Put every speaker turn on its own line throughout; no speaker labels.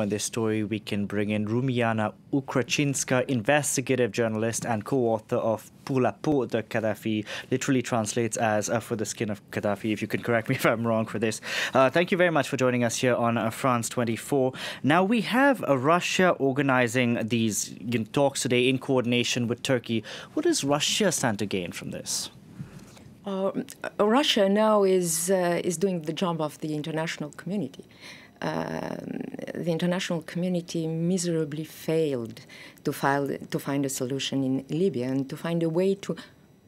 In this story, we can bring in Rumiana Ukrachinska, investigative journalist and co author of Pula Po de Gaddafi, literally translates as uh, For the Skin of Gaddafi, if you can correct me if I'm wrong for this. Uh, thank you very much for joining us here on uh, France 24. Now, we have uh, Russia organizing these you know, talks today in coordination with Turkey. What does Russia stand to gain from this?
Uh, Russia now is, uh, is doing the job of the international community. Um, the international community miserably failed to, file, to find a solution in Libya and to find a way to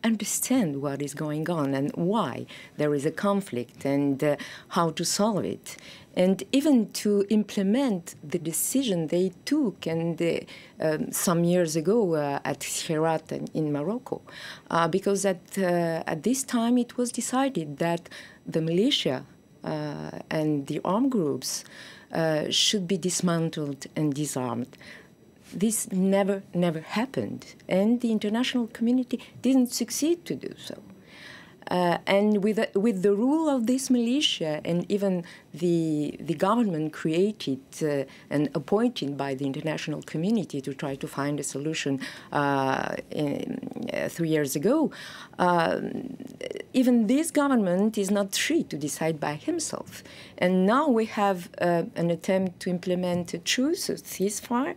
understand what is going on and why there is a conflict and uh, how to solve it. And even to implement the decision they took and uh, um, some years ago uh, at Herat in Morocco, uh, because at uh, at this time it was decided that the militia uh, and the armed groups uh, should be dismantled and disarmed. This never, never happened, and the international community didn't succeed to do so. Uh, and with, uh, with the rule of this militia, and even the, the government created uh, and appointed by the international community to try to find a solution uh, in, uh, three years ago, um, even this government is not free to decide by himself. And now we have uh, an attempt to implement a truce, a ceasefire,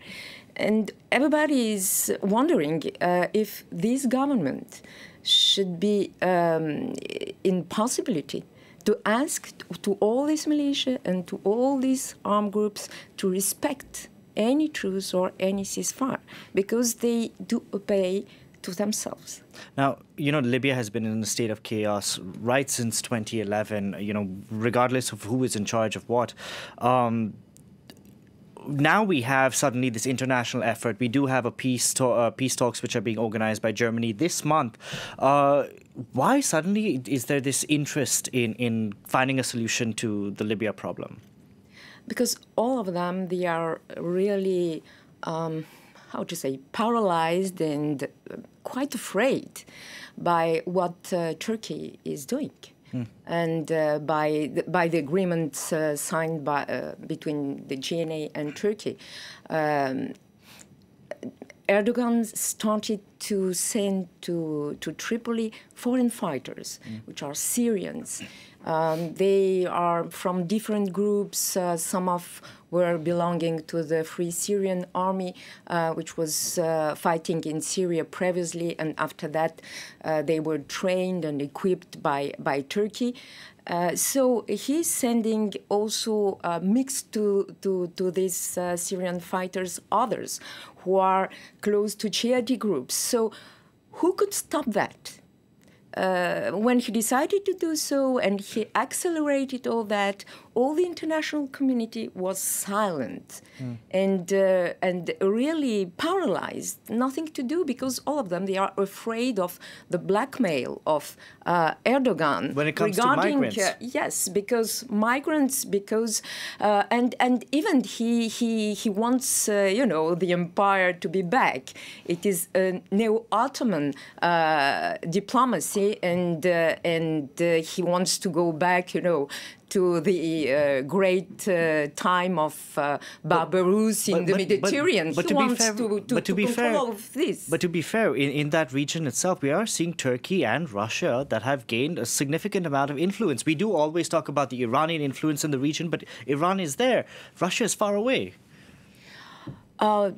and everybody is wondering uh, if this government should be um, in possibility to ask to all these militia and to all these armed groups to respect any truce or any ceasefire because they do obey to themselves.
Now, you know, Libya has been in a state of chaos right since 2011, you know, regardless of who is in charge of what. Um, now we have suddenly this international effort. We do have a peace to, uh, peace talks which are being organized by Germany this month. Uh, why suddenly is there this interest in in finding a solution to the Libya problem?
Because all of them, they are really um, how to say paralyzed and quite afraid by what uh, Turkey is doing. Mm. And uh, by the, by the agreements uh, signed by uh, between the GNA and Turkey, um, Erdogan started to send to, to Tripoli foreign fighters, mm. which are Syrians. Um, they are from different groups, uh, some of were belonging to the Free Syrian Army, uh, which was uh, fighting in Syria previously, and after that, uh, they were trained and equipped by, by Turkey. Uh, so he's sending also uh, mixed to, to, to these uh, Syrian fighters others who are close to jihadi groups. So who could stop that? Uh, when he decided to do so and he accelerated all that, all the international community was silent mm. and, uh, and really paralyzed, nothing to do because all of them, they are afraid of the blackmail of uh, Erdogan. When it comes regarding, to migrants. Uh, yes, because migrants, because, uh, and, and even he, he, he wants, uh, you know, the empire to be back. It is a neo-Ottoman uh, diplomacy and, and he wants to go back, you know, to the uh, great uh, time of uh,
Barbarous
in but, the Mediterranean. But, but, to be fair, to, to, but to, to be fair,
But to be fair, in, in that region itself, we are seeing Turkey and Russia that have gained a significant amount of influence. We do always talk about the Iranian influence in the region, but Iran is there. Russia is far away.
Uh,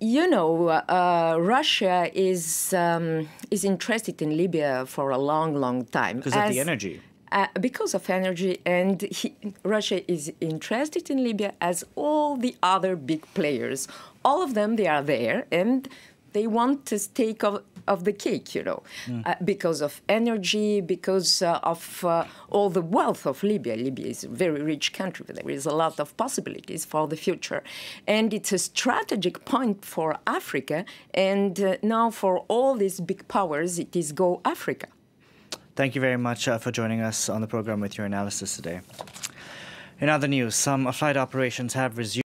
you know, uh, Russia is um, is interested in Libya for a long, long time because of the energy. Uh, because of energy, and he, Russia is interested in Libya as all the other big players. All of them, they are there, and they want to take of, of the cake, you know, mm. uh, because of energy, because uh, of uh, all the wealth of Libya. Libya is a very rich country. There is a lot of possibilities for the future. And it's a strategic point for Africa. And uh, now for all
these big powers, it is go Africa. Thank you very much uh, for joining us on the program with your analysis today. In other news, some flight operations have resumed.